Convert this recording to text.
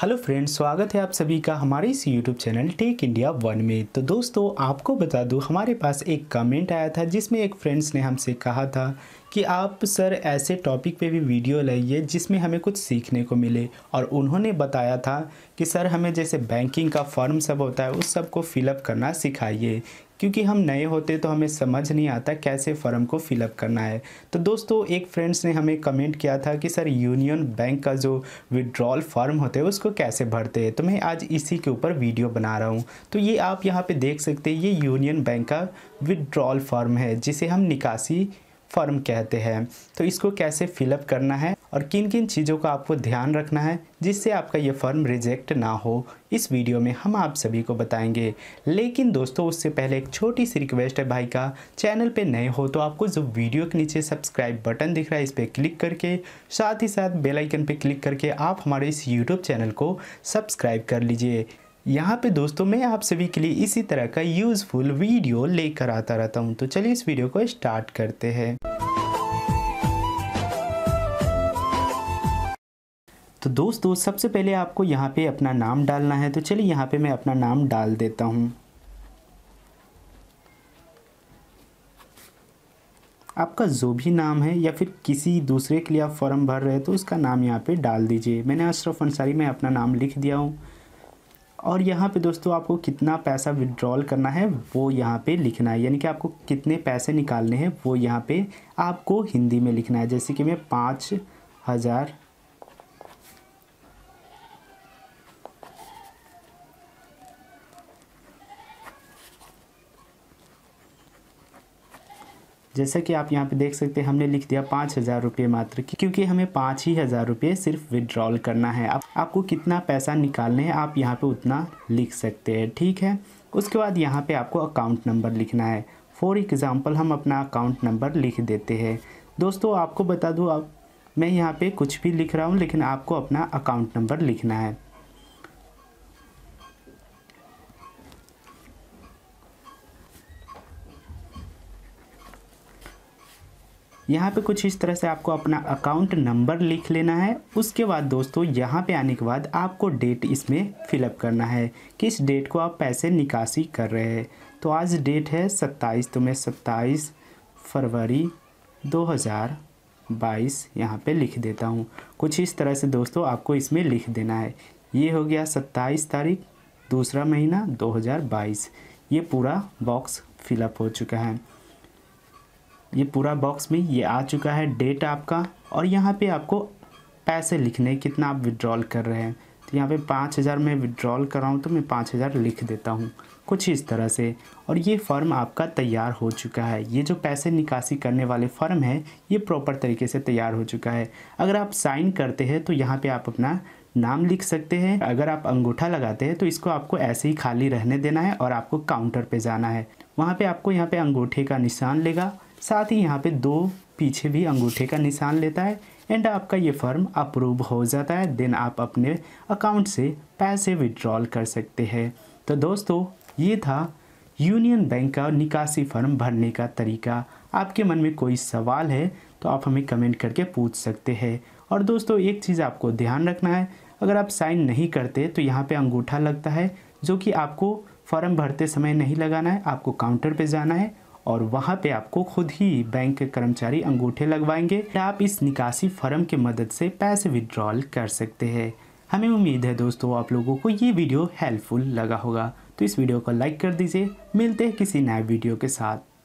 hello friends स्वागत है आप सभी का हमारे इस YouTube channel tech India one में तो दोस्तों आपको बता दूं हमारे पास एक कमेंट आया था जिसमें एक फ्रेंड्स ने हमसे कहा था कि आप सर ऐसे टॉपिक पे भी वीडियो लाइए जिसमें हमें कुछ सीखने को मिले और उन्होंने बताया था कि सर हमें जैसे बैंकिंग का फॉर्म सब होता है उस सब को फिलअप करना सिखाइए क्योंकि हम नए होते तो हमें समझ नहीं आता कैसे फॉर्म को फिलअप करना है तो दोस्तों एक फ्रेंड्स ने हमें कमेंट किया था कि सर यूनियन बैंक का जो विड्रॉल फॉर्म होते हैं उसको कैसे भरते हैं तो मैं आज इसी के ऊपर वीडियो बना रहा हूँ तो ये आप यहाँ पर देख सकते हैं ये यूनियन बैंक का विड्रॉल फॉर्म है जिसे हम निकासी फॉर्म कहते हैं तो इसको कैसे फिलअप करना है और किन किन चीज़ों का आपको ध्यान रखना है जिससे आपका ये फॉर्म रिजेक्ट ना हो इस वीडियो में हम आप सभी को बताएंगे लेकिन दोस्तों उससे पहले एक छोटी सी रिक्वेस्ट है भाई का चैनल पे नए हो तो आपको जो वीडियो के नीचे सब्सक्राइब बटन दिख रहा है इस पर क्लिक करके साथ ही साथ बेलाइकन पर क्लिक करके आप हमारे इस यूट्यूब चैनल को सब्सक्राइब कर लीजिए यहाँ पे दोस्तों मैं आप सभी के लिए इसी तरह का यूज़फुल वीडियो लेकर आता रहता हूँ तो चलिए इस वीडियो को स्टार्ट करते हैं तो दोस्तों सबसे पहले आपको यहाँ पे अपना नाम डालना है तो चलिए यहाँ पे मैं अपना नाम डाल देता हूँ आपका जो भी नाम है या फिर किसी दूसरे के लिए आप फॉर्म भर रहे हैं तो उसका नाम यहाँ पे डाल दीजिए मैंने अशरफ अंसारी में अपना नाम लिख दिया हूँ और यहाँ पे दोस्तों आपको कितना पैसा विड्रॉल करना है वो यहाँ पे लिखना है यानी कि आपको कितने पैसे निकालने हैं वो यहाँ पे आपको हिंदी में लिखना है जैसे कि मैं पाँच हज़ार जैसा कि आप यहाँ पे देख सकते हैं हमने लिख दिया पाँच हज़ार रुपये मात्र क्योंकि हमें पाँच ही हज़ार रुपये सिर्फ विड्रॉल करना है आप, आपको कितना पैसा निकालने हैं आप यहाँ पे उतना लिख सकते हैं ठीक है उसके बाद यहाँ पे आपको अकाउंट नंबर लिखना है फॉर एग्ज़ाम्पल हम अपना अकाउंट नंबर लिख देते हैं दोस्तों आपको बता दूँ आप मैं यहाँ पर कुछ भी लिख रहा हूँ लेकिन आपको अपना अकाउंट नंबर लिखना है यहाँ पे कुछ इस तरह से आपको अपना अकाउंट नंबर लिख लेना है उसके बाद दोस्तों यहाँ पे आने के बाद आपको डेट इसमें फिलअप करना है किस डेट को आप पैसे निकासी कर रहे हैं तो आज डेट है सत्ताईस तो मैं सत्ताईस फरवरी 2022 यहाँ पर लिख देता हूँ कुछ इस तरह से दोस्तों आपको इसमें लिख देना है ये हो गया सत्ताईस तारीख दूसरा महीना 2022 ये पूरा बॉक्स फिलअप हो चुका है ये पूरा बॉक्स में ये आ चुका है डेट आपका और यहाँ पे आपको पैसे लिखने कितना आप विड्रॉल कर रहे हैं तो यहाँ पे पाँच हज़ार में विड्रॉल कर रहा हूँ तो मैं पाँच हज़ार लिख देता हूँ कुछ इस तरह से और ये फर्म आपका तैयार हो चुका है ये जो पैसे निकासी करने वाले फर्म है ये प्रॉपर तरीके से तैयार हो चुका है अगर आप साइन करते हैं तो यहाँ पर आप अपना नाम लिख सकते हैं अगर आप अंगूठा लगाते हैं तो इसको आपको ऐसे ही खाली रहने देना है और आपको काउंटर पे जाना है वहाँ पे आपको यहाँ पे अंगूठे का निशान लेगा साथ ही यहाँ पे दो पीछे भी अंगूठे का निशान लेता है एंड आपका ये फर्म अप्रूव हो जाता है देन आप अपने अकाउंट से पैसे विड्रॉल कर सकते हैं तो दोस्तों ये था यूनियन बैंक का निकासी फॉर्म भरने का तरीका आपके मन में कोई सवाल है तो आप हमें कमेंट करके पूछ सकते हैं और दोस्तों एक चीज़ आपको ध्यान रखना है अगर आप साइन नहीं करते तो यहाँ पे अंगूठा लगता है जो कि आपको फॉर्म भरते समय नहीं लगाना है आपको काउंटर पे जाना है और वहाँ पे आपको खुद ही बैंक के कर्मचारी अंगूठे लगवाएंगे आप इस निकासी फर्म के मदद से पैसे विड्रॉल कर सकते हैं हमें उम्मीद है दोस्तों आप लोगों को ये वीडियो हेल्पफुल लगा होगा तो इस वीडियो को लाइक कर दीजिए मिलते हैं किसी नए वीडियो के साथ